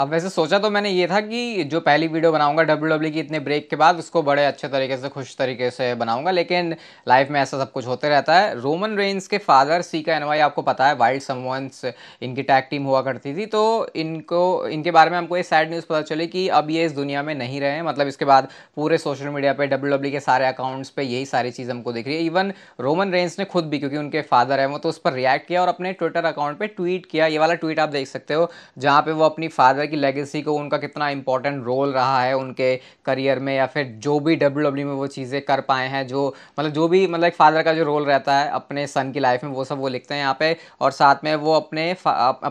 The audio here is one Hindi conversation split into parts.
अब वैसे सोचा तो मैंने ये था कि जो पहली वीडियो बनाऊंगा डब्ल्यू डब्ल्यू e की इतने ब्रेक के बाद उसको बड़े अच्छे तरीके से खुश तरीके से बनाऊंगा लेकिन लाइफ में ऐसा सब कुछ होते रहता है रोमन रेंस के फादर सी का एनवाई आपको पता है वाइल्ड समवंस इनकी टैग टीम हुआ करती थी तो इनको इनके बारे में हमको ये सैड न्यूज़ पता चली कि अब ये इस दुनिया में नहीं रहे मतलब इसके बाद पूरे सोशल मीडिया पर डब्ल्यू डब्ल्यू के सारे अकाउंट्स पर यही सारी चीज़ हमको दिख रही है इवन रोमन रेंस ने खुद भी क्योंकि उनके फादर हैं वो तो उस पर रिएक्ट किया और अपने ट्विटर अकाउंट पर ट्वीट किया ये वाला ट्वीट आप देख सकते हो जहाँ पर वो अपनी फादर है कि लेगेसी को उनका कितना इंपॉर्टेंट रोल रहा है उनके करियर में या फिर जो भी डब्ल्यू डब्ल्यू e में वो चीज़ें कर पाए हैं जो मतलब जो भी मतलब एक फादर का जो रोल रहता है अपने सन की लाइफ में वो सब वो लिखते हैं यहाँ पे और साथ में वो अपने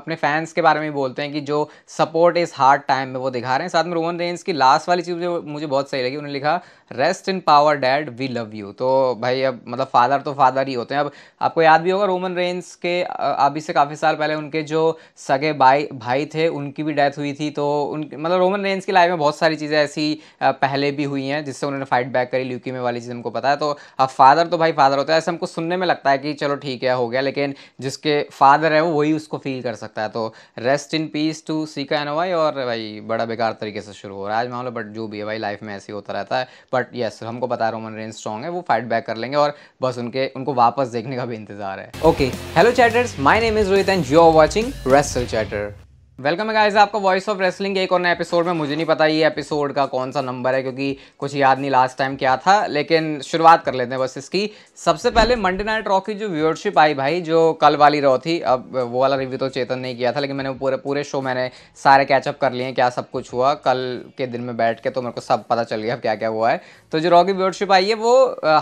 अपने फैंस के बारे में बोलते हैं कि जो सपोर्ट इस हार्ड टाइम में वो दिखा रहे हैं साथ में रोहन रेंज की लास्ट वाली चीज़ मुझे बहुत सही लगी उन्होंने लिखा rest in power dad we love you तो भाई अब मतलब फादर तो फादर ही होते हैं अब आपको याद भी होगा रोमन रेंस के अभी से काफ़ी साल पहले उनके जो सगे भाई भाई थे उनकी भी डेथ हुई थी तो उन मतलब रोमन रेंस की लाइफ में बहुत सारी चीज़ें ऐसी पहले भी हुई हैं जिससे उन्होंने फाइट बैक करी ल्यूकी में वाली चीज़ हमको पता है तो अब फादर तो भाई फादर होता है ऐसे हमको सुनने में लगता है कि चलो ठीक है हो गया लेकिन जिसके फादर है वो वही उसको फील कर सकता है तो rest in peace to Sika Anoa'i और भाई बड़ा बेकार तरीके से शुरू हो रहा है आज मामला बट जो भी है भाई लाइफ में ऐसे होता रहता है बट बट यस हमको बता है रोमन रेंज स्ट्रॉन्ग है वो फाइट बैक कर लेंगे और बस उनके उनको वापस देखने का भी इंतजार है okay hello chatters my name is Rohit and you are watching wrestle chatter welcome है गाइस आपका वॉइस ऑफ रेसलिंग एक और नए एपिसोड में मुझे नहीं पता ये एपिसोड का कौन सा नंबर है क्योंकि कुछ याद नहीं लास्ट टाइम क्या था लेकिन शुरुआत कर लेते हैं बस इसकी सबसे पहले मंडे नाइट रॉ की जो व्यूअरशिप आई भाई जो कल वाली रॉ थी अब वो वाला रिव्यू तो चेतन ने किया था लेकिन मैंने पूरे पूरे शो मैंने सारे कैचअप कर लिए क्या सब कुछ हुआ कल के दिन में बैठ के तो मेरे को सब पता चल गया अब क्या क्या हुआ है तो जो रॉ की व्यूअरशिप आई है वो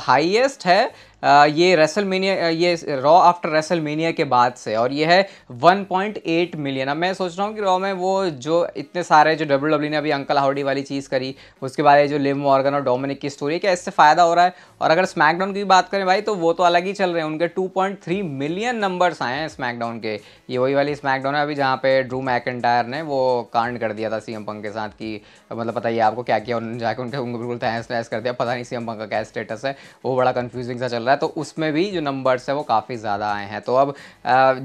हाइएस्ट है ये रेसलमेनिया ये रॉ आफ्टर रेसलमेनिया के बाद से और ये है 1.8 मिलियन अब मैं सोच रहा हूँ कि रॉ में वो जो इतने सारे जो डब्ल्यू डब्ल्यू e ने अभी अंकल हाउडी वाली चीज़ करी उसके बाद ये जो लिम मॉर्गन और डोमिनिक की स्टोरी क्या इससे फ़ायदा हो रहा है और अगर स्मैकडाउन की बात करें भाई तो वो तो अलग ही चल रहे हैं उनके टू मिलियन नंबर्स आए हैं स्मैकडाउन के ये वही वाली स्मैकडाउन है अभी जहाँ पे ड्रू मैक ने वो कांड कर दिया था सीएम पंक के साथ कि मतलब पता ही है आपको क्या किया उन्होंने जाकर उनके उनको बिल्कुल तहस नहस कर दिया पता नहीं सीएम पंक का क्या स्टेटस है वो बड़ा कन्फ्यूजिंग सा चल रहा है रहा है तो उसमें भी जो नंबर्स है वो काफ़ी ज़्यादा आए हैं तो अब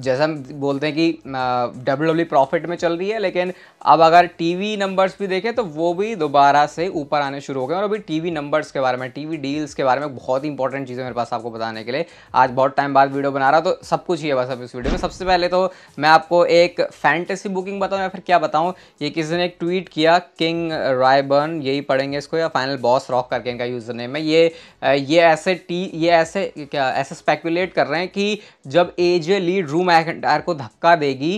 जैसा हम बोलते हैं कि डब्ल्यू डब्ल्यू प्रॉफिट में चल रही है लेकिन अब अगर टीवी नंबर्स भी देखें तो वो भी दोबारा से ऊपर आने शुरू हो गए और अभी टीवी नंबर्स के बारे में टीवी डील्स के बारे में बहुत ही इंपॉर्टेंट चीज़ें मेरे पास आपको बताने के लिए आज बहुत टाइम बाद वीडियो बना रहा तो सब कुछ ही है बस अब इस वीडियो में सबसे पहले तो मैं आपको एक फैंटेसी बुकिंग बताऊँ या फिर क्या बताऊँ ये किसी ने एक ट्वीट किया किंग रायबर्न यही पढ़ेंगे इसको या फाइनल बॉस रॉक करके इनका यूज़र नेम है ये ये ऐसे टी ये ऐसे ऐसे क्या ऐसे स्पेकुलेट कर रहे हैं कि जब एजे लीड रूम एक्टायर को धक्का देगी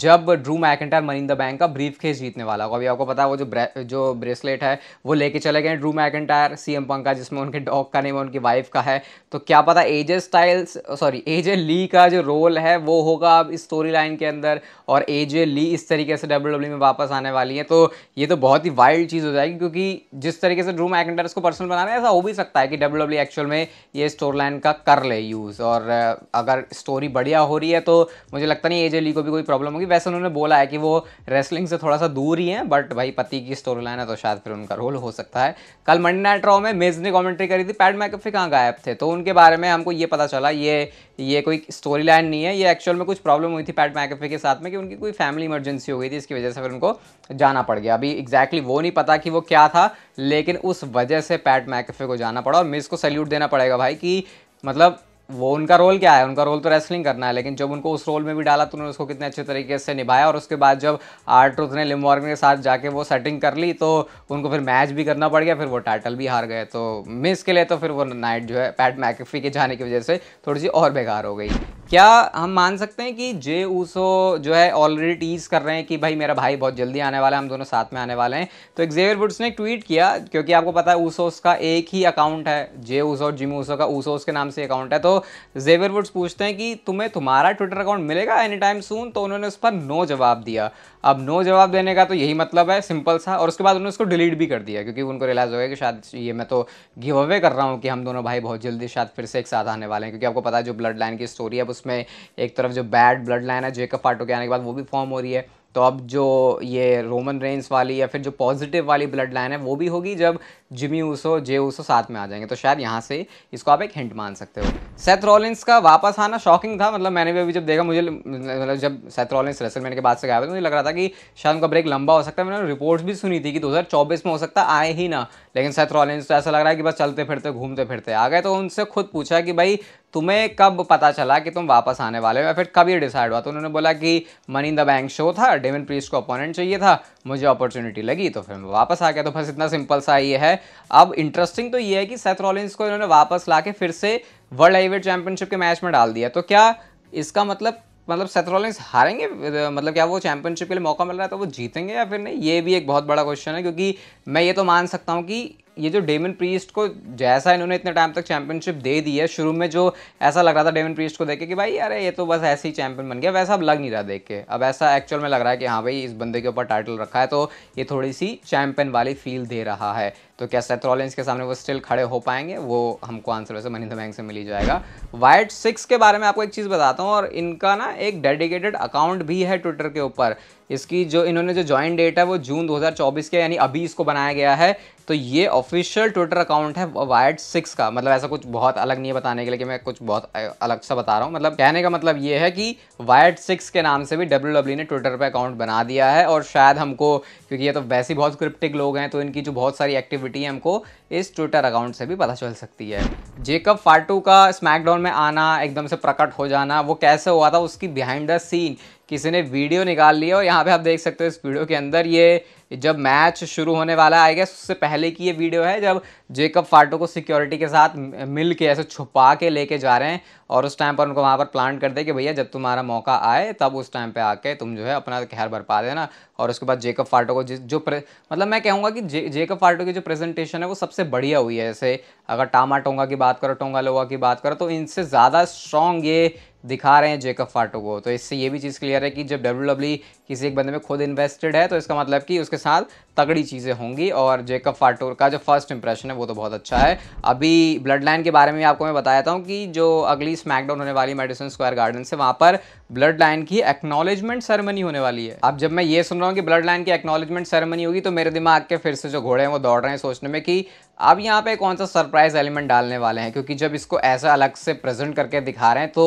जब Drew McIntyre money the bank का ब्रीफ केस जीतने वाला होगा अभी आपको पता है वो जो ब्रे, जो ब्रेसलेट है वो लेके चले गए Drew McIntyre C M Punk का जिसमें उनके डॉग का नेम उनकी वाइफ का है तो क्या पता एजे स्टाइल्स सॉरी एजे ली का जो रोल है वो होगा अब इस स्टोरी लाइन के अंदर और एजे ली इस तरीके से डब्ल्यू डब्ल्यू e में वापस आने वाली है तो ये तो बहुत ही वाइल्ड चीज़ हो जाएगी क्योंकि जिस तरीके से ड्रू मैकेंटायर इसको पर्सनल बना रहे हैं ऐसा हो भी सकता है कि डब्ल्यू डब्ल्यू एक्चुअल में ये स्टोरी लाइन का कर ले यूज़ और अगर स्टोरी बढ़िया हो रही है तो मुझे लगता नहीं एजे ली को भी कोई प्रॉब्लम होगी क्योंकि वैसे उन्होंने बोला है कि वो रेसलिंग से थोड़ा सा दूर ही हैं बट भाई पति की स्टोरी लाइन है तो शायद फिर उनका रोल हो सकता है कल मंडे नाइट रॉ में मेज ने कॉमेंट्री करी थी पैड मैकअफी कहाँ गायब थे तो उनके बारे में हमको ये पता चला ये ये कोई स्टोरी लाइन नहीं है ये एक्चुअल में कुछ प्रॉब्लम हुई थी पैट मैकअफी के साथ में कि उनकी कोई फैमिली इमरजेंसी हो गई थी इसकी वजह से फिर उनको जाना पड़ गया अभी एग्जैक्टली वो नहीं पता कि वो क्या था लेकिन उस वजह से पैट मैकफे को जाना पड़ा और मिस को सैल्यूट देना पड़ेगा भाई कि मतलब वो उनका रोल क्या है उनका रोल तो रेसलिंग करना है लेकिन जब उनको उस रोल में भी डाला तो उन्होंने उसको कितने अच्छे तरीके से निभाया और उसके बाद जब आर्ट ट्रुथ ने लिमॉर्गन के साथ जाके वो सेटिंग कर ली तो उनको फिर मैच भी करना पड़ गया फिर वो टाइटल भी हार गए तो मिस के लिए तो फिर वो नाइट जो है पैट मैकफी के जाने की वजह से थोड़ी सी और बेकार हो गई क्या हम मान सकते हैं कि जे ऊसो जो है ऑलरेडी टीज कर रहे हैं कि भाई मेरा भाई बहुत जल्दी आने वाला है हम दोनों साथ में आने वाले हैं तो एक्जेवियर वुड्स ने ट्वीट किया क्योंकि आपको पता है ऊसोस का एक ही अकाउंट है जे ऊसो और जिमी ऊसो का ऊसोस के नाम से अकाउंट है तो जेवियर वुड्स पूछते हैं कि तुम्हें तुम्हारा ट्विटर अकाउंट मिलेगा एनी टाइम सून तो उन्होंने उस पर नो जवाब दिया अब नो जवाब देने का तो यही मतलब है सिंपल सा और उसके बाद उन्होंने उसको डिलीट भी कर दिया क्योंकि उनको रिलाइज़ हो गया कि शायद ये मैं तो गिव अवे कर रहा हूँ कि हम दोनों भाई बहुत जल्दी शायद फिर से एक साथ आने वाले हैं क्योंकि आपको पता है जो ब्लड लाइन की स्टोरी है उसमें एक तरफ जो बैड ब्लड लाइन है जेकअप पार्टो के आने के बाद वो भी फॉर्म हो रही है तो अब जो ये रोमन रेंस वाली या फिर जो पॉजिटिव वाली ब्लड लाइन है वो भी होगी जब जिमी ऊसो जे ऊसो साथ में आ जाएंगे तो शायद यहाँ से इसको आप एक हिंट मान सकते हो सेथ रॉलिंस का वापस आना शॉकिंग था मतलब मैंने भी अभी जब देखा मुझे मतलब जब सेथ रॉलिन्स मैंने के बाद से गया तो मुझे लग रहा था कि शायद उनका ब्रेक लंबा हो सकता है मैंने रिपोर्ट्स भी सुनी थी कि दो में हो सकता आए ही ना लेकिन सेथ रॉलिंस तो ऐसा लग रहा है कि बस चलते फिरते घूमते फिरते आ गए तो उनसे खुद पूछा कि भाई तुम्हें कब पता चला कि तुम वापस आने वाले हो या फिर कब ये डिसाइड हुआ तो उन्होंने बोला कि money in the bank show था डेविन प्रीस को अपोनेंट चाहिए था मुझे अपॉर्चुनिटी लगी तो फिर मैं वापस आ गया तो बस इतना सिंपल सा ये है अब इंटरेस्टिंग तो ये है कि सेथ रॉलिंस को इन्होंने वापस ला फिर से वर्ल्ड हाईवेट चैंपियनशिप के मैच में डाल दिया तो क्या इसका मतलब मतलब सेथ रॉलिंग्स हारेंगे मतलब क्या वो चैंपियनशिप के लिए मौका मिल रहा है तो वो जीतेंगे या फिर नहीं ये भी एक बहुत बड़ा क्वेश्चन है क्योंकि मैं ये तो मान सकता हूँ कि ये जो डेमन प्रीस्ट को जैसा इन्होंने इतने टाइम तक चैंपियनशिप दे दी है शुरू में जो ऐसा लग रहा था डेमन प्रीस्ट को देख के कि भाई अरे ये तो बस ऐसे ही चैंपियन बन गया वैसा अब लग नहीं रहा देख के अब ऐसा एक्चुअल में लग रहा है कि हाँ भाई इस बंदे के ऊपर टाइटल रखा है तो ये थोड़ी सी चैंपियन वाली फील दे रहा है तो क्या सेथ रॉलिंस के सामने वो स्टिल खड़े हो पाएंगे वो हमको आंसर वैसे मनिंदर बैंक से मिली जाएगा वाइट सिक्स के बारे में आपको एक चीज़ बताता हूँ और इनका ना एक डेडिकेटेड अकाउंट भी है ट्विटर के ऊपर इसकी जो इन्होंने जो ज्वाइन डेट है वो जून 2024 के यानी अभी इसको बनाया गया है तो ये ऑफिशियल ट्विटर अकाउंट है वाइट सिक्स का मतलब ऐसा कुछ बहुत अलग नहीं है बताने के लिए कि मैं कुछ बहुत अलग सा बता रहा हूँ मतलब कहने का मतलब ये है कि वाइट सिक्स के नाम से भी डब्ल्यू डब्ल्यू e ने ट्विटर पर अकाउंट बना दिया है और शायद हमको क्योंकि ये तो वैसे ही बहुत क्रिप्टिक लोग हैं तो इनकी जो बहुत सारी एक्टिविटी पेटीएम को इस ट्विटर अकाउंट से भी पता चल सकती है जेकब फाटू का स्मैकडाउन में आना एकदम से प्रकट हो जाना वो कैसे हुआ था उसकी बिहाइंड द सीन किसी ने वीडियो निकाल लिया और यहाँ पे आप देख सकते हो इस वीडियो के अंदर ये जब मैच शुरू होने वाला आएगा उससे पहले की ये वीडियो है जब जेकब फाटो को सिक्योरिटी के साथ मिल के ऐसे छुपा के लेके जा रहे हैं और उस टाइम पर उनको वहाँ पर प्लान कर दे कि भैया जब तुम्हारा मौका आए तब उस टाइम पे आके तुम जो है अपना कहर भरपा देना और उसके बाद जेकब फाटो को जो प्रे... मतलब मैं कहूँगा कि जे, जेकब फाटो की जो प्रेजेंटेशन है वो सबसे बढ़िया हुई है जैसे अगर टामा टोंगा की बात करो टोंगा लोगा की बात करो तो इनसे ज़्यादा स्ट्रॉन्ग ये दिखा रहे हैं जेकब फाटो को तो इससे ये भी चीज़ क्लियर है कि जब डब्ल्यू e किसी एक बंदे में खुद इन्वेस्टेड है तो इसका मतलब कि उसके साथ तगड़ी चीज़ें होंगी और जेकब फाटो का जो फर्स्ट इंप्रेशन है वो तो बहुत अच्छा है अभी ब्लड लाइन के बारे में आपको मैं बताया था कि जो अगली स्मैकडाउन होने वाली मेडिसन स्क्वायर गार्डन से वहाँ पर ब्लड लाइन की एक्नॉलेजमेंट सेरेमनी होने वाली है अब जब मैं ये सुन रहा हूँ कि ब्लड लाइन की एक्नॉलेजमेंट सेरेमनी होगी तो मेरे दिमाग के फिर से जो घोड़े हैं वो दौड़ रहे हैं सोचने में कि अब यहाँ पे कौन सा सरप्राइज एलिमेंट डालने वाले हैं क्योंकि जब इसको ऐसा अलग से प्रेजेंट करके दिखा रहे हैं तो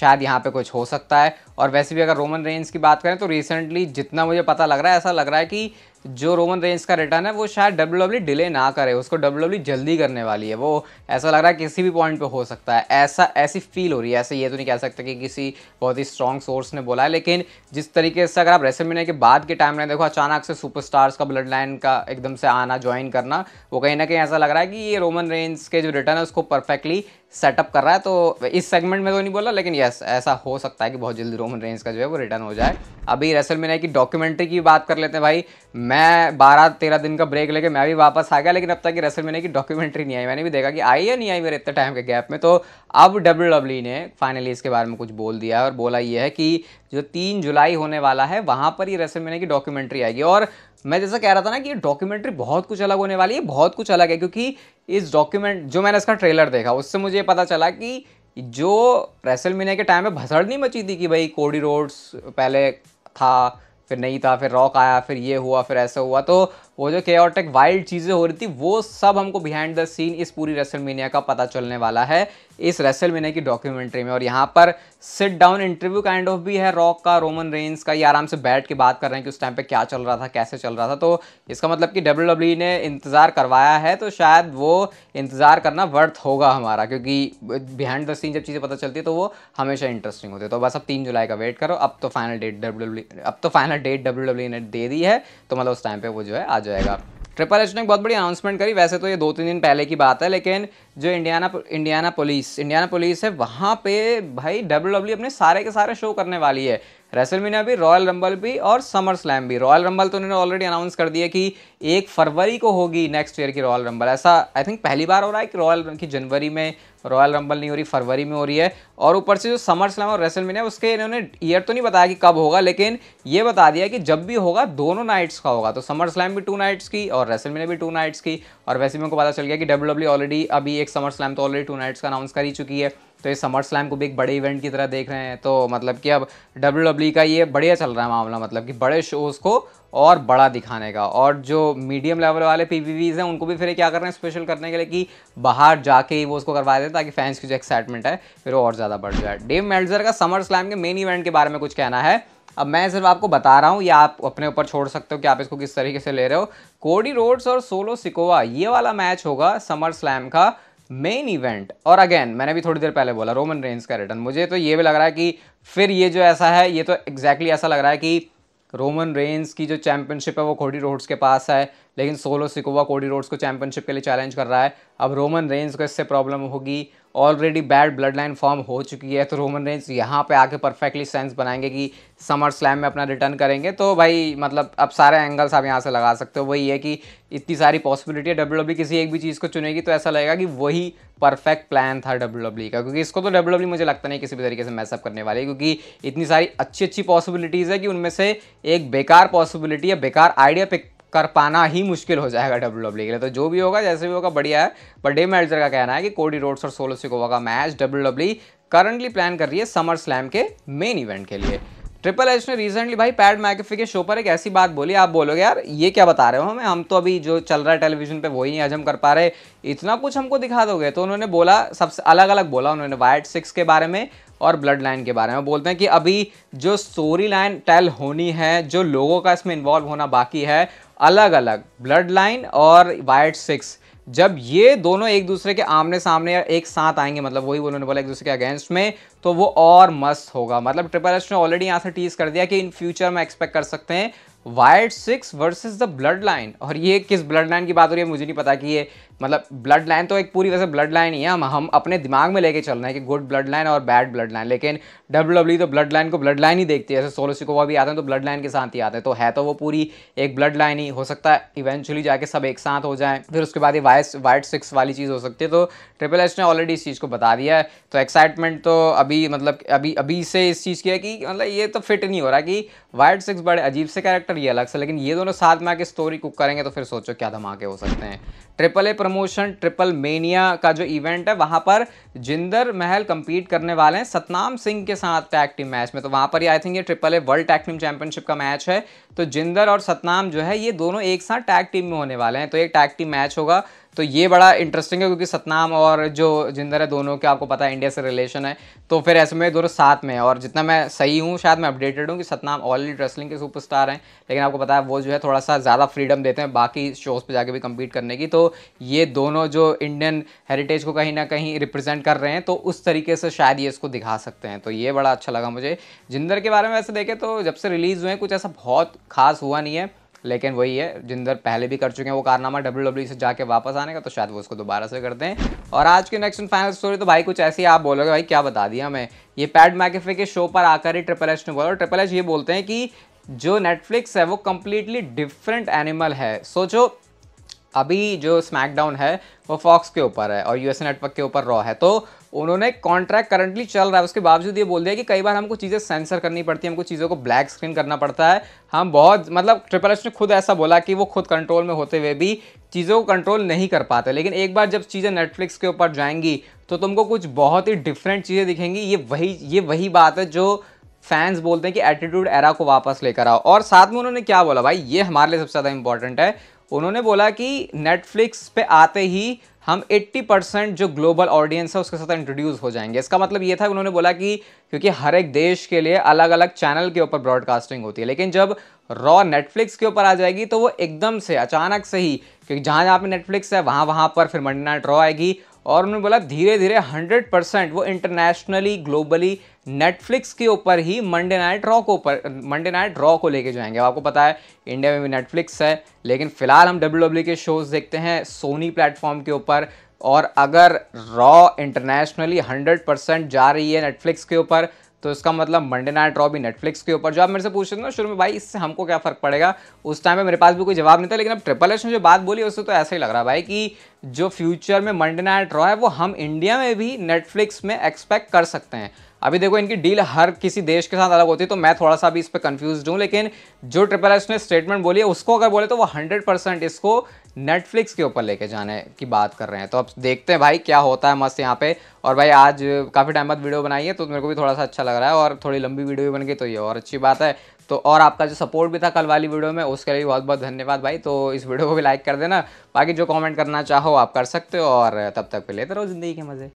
शायद यहाँ पे कुछ हो सकता है और वैसे भी अगर रोमन रेंज की बात करें तो रिसेंटली जितना मुझे पता लग रहा है ऐसा लग रहा है कि जो रोमन रेंज का रिटर्न है वो शायद डब्ल्यू डिले e ना करे उसको डब्ल्यू e जल्दी करने वाली है वो ऐसा लग रहा है किसी भी पॉइंट पे हो सकता है ऐसा ऐसी फील हो रही है ऐसे ये तो नहीं कह सकते कि किसी बहुत ही स्ट्रॉन्ग सोर्स ने बोला है लेकिन जिस तरीके से अगर आप महीने के बाद के टाइम में देखो अचानक से सुपरस्टार्स का ब्लड लाइन का एकदम से आना ज्वाइन करना वो कहीं ना कहीं ऐसा लग रहा है कि ये रोमन रेंज के जो रिटर्न है उसको परफेक्टली सेटअप कर रहा है तो इस सेगमेंट में तो नहीं बोला लेकिन यस ऐसा हो सकता है कि बहुत जल्दी रोमन रेंज का जो है वो रिटर्न हो जाए अभी रेसल मीना की डॉक्यूमेंट्री की बात कर लेते हैं भाई मैं बारह तेरह दिन का ब्रेक लेके मैं भी वापस आ गया लेकिन अब तक रेसल मीना की डॉक्यूमेंट्री नहीं आई मैंने भी देखा कि आई या नहीं आई मेरे इतने टाइम के गैप में तो अब डब्ल्यू डब्ल्यू e ने फाइनली इसके बारे में कुछ बोल दिया और बोला ये है कि जो तीन जुलाई होने वाला है वहाँ पर ही रेसल मीना की डॉक्यूमेंट्री आएगी और मैं जैसा कह रहा था ना कि ये डॉक्यूमेंट्री बहुत कुछ अलग होने वाली है बहुत कुछ अलग है क्योंकि इस डॉक्यूमेंट जो मैंने इसका ट्रेलर देखा उससे मुझे ये पता चला कि जो रेसल मीना के टाइम में भसड़ नहीं मची थी कि भाई कोडी रोड्स पहले था फिर नहीं था फिर रॉक आया फिर ये हुआ फिर ऐसा हुआ तो वो जो केयरटेक वाइल्ड चीज़ें हो रही थी वो सब हमको बिहाइंड द सीन इस पूरी रेसलमेनिया का पता चलने वाला है इस मीनिया की डॉक्यूमेंट्री में और यहाँ पर sit down interview kind of भी है रॉक का रोमन रेंस का ये आराम से बैठ के बात कर रहे हैं कि उस टाइम पे क्या चल रहा था कैसे चल रहा था तो इसका मतलब कि डब्ल्यू e ने इंतज़ार करवाया है तो शायद वो इंतज़ार करना वर्थ होगा हमारा क्योंकि बिहाइंड द सीन जब चीज़ें पता चलती है तो वो हमेशा इंटरेस्टिंग होती है तो बस अब तीन जुलाई का वेट करो अब तो फाइनल डेट डब्ल्यू अब तो फाइनल डेट डब्ल्यू ने दे दी है तो मतलब उस टाइम पर वो जो है आज जाएगा ट्रिपल एच ने एक बहुत बड़ी अनाउंसमेंट करी वैसे तो ये दो तीन दिन पहले की बात है लेकिन जो Indiana Indiana police Indiana police है वहाँ पे भाई डब्ल्यू डब्ल्यू e अपने सारे के सारे शो करने वाली है रेसलमीना भी रॉयल रंबल भी और समर स्लैम भी रॉयल रंबल तो उन्होंने ऑलरेडी अनाउंस कर दिया कि एक फरवरी को होगी नेक्स्ट ईयर की रॉयल रंबल ऐसा आई थिंक पहली बार हो रहा है कि रॉयल की जनवरी में रॉयल रंबल नहीं हो रही फरवरी में हो रही है और ऊपर से जो समर स्लैम और रेसलमीनिया उसके इन्होंने ईयर तो नहीं बताया कि कब होगा लेकिन ये बता दिया कि जब भी होगा दोनों नाइट्स का होगा तो समर स्लैम भी टू नाइट्स की और रेसलमीना भी टू नाइट्स की और वैसे मेरे को पता चल गया कि डब्ल्यू ऑलरेडी e अभी एक समर स्लैम तो ऑलरेडी टू नाइट्स का अनाउंस कर ही चुकी है तो ये समर स्लैम को भी एक बड़े इवेंट की तरह देख रहे हैं तो मतलब कि अब डब्ल्यू e का ये बढ़िया चल रहा है मामला मतलब कि बड़े शोज़ को और बड़ा दिखाने का और जो मीडियम लेवल वाले पी हैं उनको भी फिर क्या कर रहे हैं स्पेशल करने के लिए कि बाहर जाके ही वो उसको करवा देते हैं ताकि फैंस की जो एक्साइटमेंट है फिर वो और ज़्यादा बढ़ जाए डेव मेल्जर का समर स्लैम के मेन इवेंट के बारे में कुछ कहना है अब मैं सिर्फ आपको बता रहा हूँ या आप अपने ऊपर छोड़ सकते हो कि आप इसको किस तरीके से ले रहे हो कोडी रोड्स और सोलो सिकोवा ये वाला मैच होगा समर स्लैम का मेन इवेंट और अगेन मैंने भी थोड़ी देर पहले बोला रोमन रेंज का रिटर्न मुझे तो ये भी लग रहा है कि फिर ये जो ऐसा है ये तो एग्जैक्टली exactly ऐसा लग रहा है कि रोमन रेंज की जो चैंपियनशिप है वो कोडी रोड्स के पास है लेकिन सोलो सिकोवा कोडी रोड्स को चैंपियनशिप के लिए चैलेंज कर रहा है अब रोमन रेंज को इससे प्रॉब्लम होगी already bad bloodline form हो चुकी है तो रोमन रेंज यहाँ पे आके परफेक्टली सेंस बनाएंगे कि समर स्लैम में अपना रिटर्न करेंगे तो भाई मतलब अब सारे एंगल्स आप यहाँ से लगा सकते हो वही है कि इतनी सारी पॉसिबिलिटी है डब्ल्यू डब्ल्यू e किसी एक भी चीज़ को चुनेगी तो ऐसा लगेगा कि वही परफेक्ट प्लान था डब्ल्यू डब्ल्यू e का क्योंकि इसको तो डब्ल्यू डब्ल्यू e मुझे लगता नहीं किसी भी तरीके से मैसअप करने वाली क्योंकि इतनी सारी अच्छी अच्छी पॉसिबिलिटीज़ है कि उनमें से एक बेकार पॉसिबिलिटी या बेकार आइडिया पिक कर पाना ही मुश्किल हो जाएगा डब्ल्यू डब्ल्यू e के लिए तो जो भी होगा जैसे भी होगा बढ़िया है पर डे मेल्जर का कहना है कि कोडी रोड्स और सोलो सिकोवा का match W W currently plan कर रही है समर स्लैम के मेन इवेंट के लिए ट्रिपल एच ने रिसेंटली भाई पैड मैकेफी के शो पर एक ऐसी बात बोली आप बोलोगे यार ये क्या बता रहे हो हमें हम तो अभी जो चल रहा है टेलीविजन पे वही नहीं हजम कर पा रहे इतना कुछ हमको दिखा दोगे तो उन्होंने बोला सबसे अलग अलग बोला उन्होंने वाइट सिक्स के बारे में और ब्लड लाइन के बारे में बोलते हैं कि अभी जो स्टोरी लाइन टेल होनी है जो लोगों का इसमें इन्वॉल्व होना बाकी है अलग अलग ब्लड लाइन और वाइट सिक्स जब ये दोनों एक दूसरे के आमने सामने या एक साथ आएंगे मतलब वही उन्होंने बोला एक दूसरे के अगेंस्ट में तो वो और मस्त होगा मतलब ट्रिपल एच ने ऑलरेडी यहाँ से टीज कर दिया कि इन फ्यूचर में एक्सपेक्ट कर सकते हैं Wyatt Sicks versus the bloodline और ये किस ब्लड लाइन की बात हो रही है मुझे नहीं पता कि ये मतलब ब्लड लाइन तो एक पूरी वैसे ब्लड लाइन ही है हम हम अपने दिमाग में लेके चल रहे हैं कि गुड ब्लड लाइन और बैड ब्लड लाइन लेकिन डब्ल्यू डब्ल्यू e तो ब्लड लाइन को ब्लड लाइन ही देखती है जैसे सोलो सिकोवा भी आते हैं तो ब्लड लाइन के साथ ही आते हैं तो है तो वो पूरी एक ब्लड लाइन ही हो सकता है इवेंचुअली जाके सब एक साथ हो जाए फिर उसके बाद ये वाइस वाइट सिक्स वाली चीज़ हो सकती है तो ट्रिपल एच ने ऑलरेडी इस चीज़ को बता दिया है तो एक्साइटमेंट तो अभी मतलब अभी अभी से इस चीज़ की है कि मतलब ये तो फिट नहीं हो रहा कि वाइट सिक्स बड़े अजीब से कैरेक्टर कैरेक्टर ये अलग से लेकिन ये दोनों साथ में आके स्टोरी कुक करेंगे तो फिर सोचो क्या धमाके हो सकते हैं triple A promotion triple mania का जो इवेंट है वहाँ पर जिंदर महल कम्पीट करने वाले हैं सतनाम सिंह के साथ टैग टीम मैच में तो वहाँ पर ही आई थिंक ये triple A world tag team championship का मैच है तो जिंदर और सतनाम जो है ये दोनों एक साथ टैग टीम में होने वाले हैं तो एक टैग टीम मैच होगा तो ये बड़ा इंटरेस्टिंग है क्योंकि सतनाम और जो जिंदर है दोनों के आपको पता है इंडिया से रिलेशन है तो फिर ऐसे में दोनों साथ में है और जितना मैं सही हूँ शायद मैं अपडेटेड हूँ कि सतनाम ऑलरेडी रेसलिंग के सुपरस्टार हैं लेकिन आपको पता है वो जो है थोड़ा सा ज़्यादा फ्रीडम देते हैं बाकी शोज़ पर जाके भी कम्पीट करने की तो ये दोनों जो इंडियन हेरिटेज को कहीं ना कहीं रिप्रेजेंट कर रहे हैं तो उस तरीके से शायद ये इसको दिखा सकते हैं तो ये बड़ा अच्छा लगा मुझे जिंदर के बारे में वैसे देखें तो जब से रिलीज़ हुए कुछ ऐसा बहुत खास हुआ नहीं है लेकिन वही है जिंदर पहले भी कर चुके हैं वो कारनामा डब्ल्यू डब्ल्यू e से जाके वापस आने का तो शायद वो उसको दोबारा से करते हैं और आज की नेक्स्ट फाइनल स्टोरी तो भाई कुछ ऐसी आप बोलोगे भाई क्या बता दिया हमें ये पैड मैकेफे के शो पर आकर ही ट्रिपल एच ने बोला और ट्रिपल एच ये बोलते हैं कि जो नेटफ्लिक्स है वो कम्प्लीटली डिफरेंट एनिमल है सोचो अभी जो स्मैकडाउन है वो फॉक्स के ऊपर है और यूएस नेटवर्क के ऊपर रॉ है तो उन्होंने कॉन्ट्रैक्ट करंटली चल रहा है उसके बावजूद ये बोल दिया कि कई बार हमको चीज़ें सेंसर करनी पड़ती है हमको चीज़ों को ब्लैक स्क्रीन करना पड़ता है हम बहुत मतलब ट्रिपल एच ने खुद ऐसा बोला कि वो खुद कंट्रोल में होते हुए भी चीज़ों को कंट्रोल नहीं कर पाते लेकिन एक बार जब चीज़ें नेटफ्लिक्स के ऊपर जाएंगी तो तुमको कुछ बहुत ही डिफरेंट चीज़ें दिखेंगी ये वही ये वही बात है जो फैंस बोलते हैं कि एटीट्यूड एरा को वापस लेकर आओ और साथ में उन्होंने क्या बोला भाई ये हमारे लिए सबसे ज़्यादा इंपॉर्टेंट है उन्होंने बोला कि नेटफ्लिक्स पे आते ही हम 80 परसेंट जो ग्लोबल ऑडियंस है उसके साथ इंट्रोड्यूस हो जाएंगे इसका मतलब ये था कि उन्होंने बोला कि क्योंकि हर एक देश के लिए अलग अलग चैनल के ऊपर ब्रॉडकास्टिंग होती है लेकिन जब रॉ नेटफ्लिक्स के ऊपर आ जाएगी तो वो एकदम से अचानक से ही क्योंकि जहाँ जहाँ पे नेटफ्लिक्स है वहाँ वहाँ पर फिर मंडी नाइट रॉ आएगी और उन्होंने बोला धीरे धीरे 100 परसेंट वो इंटरनेशनली ग्लोबली नेटफ्लिक्स के ऊपर ही मंडे नाइट रॉ को ऊपर मंडे नाइट रॉ को लेके जाएंगे आपको पता है इंडिया में भी नेटफ्लिक्स है लेकिन फिलहाल हम डब्ल्यू e के शोज़ देखते हैं सोनी प्लेटफॉर्म के ऊपर और अगर रॉ इंटरनेशनली 100 परसेंट जा रही है नेटफ्लिक्स के ऊपर तो इसका मतलब मंडे नाइट रॉ भी नेटफ्लिक्स के ऊपर जो आप मेरे से पूछ रहे थे ना शुरू में भाई इससे हमको क्या फ़र्क पड़ेगा उस टाइम में मेरे पास भी कोई जवाब नहीं था लेकिन अब ट्रिपल एच ने जो बात बोली उससे तो ऐसा ही लग रहा है भाई कि जो फ्यूचर में मंडे नाइट रॉ है वो हम इंडिया में भी नेटफ्लिक्स में एक्सपेक्ट कर सकते हैं अभी देखो इनकी डील हर किसी देश के साथ अलग होती है तो मैं थोड़ा सा भी इस पर कन्फ्यूज हूँ लेकिन जो ट्रिपल एच ने स्टेटमेंट बोली है उसको अगर बोले तो वो हंड्रेड परसेंट इसको नेटफ्लिक्स के ऊपर लेके जाने की बात कर रहे हैं तो अब देखते हैं भाई क्या होता है मस्त यहाँ पे और भाई आज काफ़ी टाइम बाद वीडियो बनाई है तो मेरे को भी थोड़ा सा अच्छा लग रहा है और थोड़ी लंबी वीडियो भी बन गई तो ये और अच्छी बात है तो और आपका जो सपोर्ट भी था कल वाली वीडियो में उसके लिए बहुत बहुत धन्यवाद भाई तो इस वीडियो को भी लाइक कर देना बाकी जो कॉमेंट करना चाहो आप कर सकते हो और तब तक पे लेते तो रहो ज़िंदगी के मज़े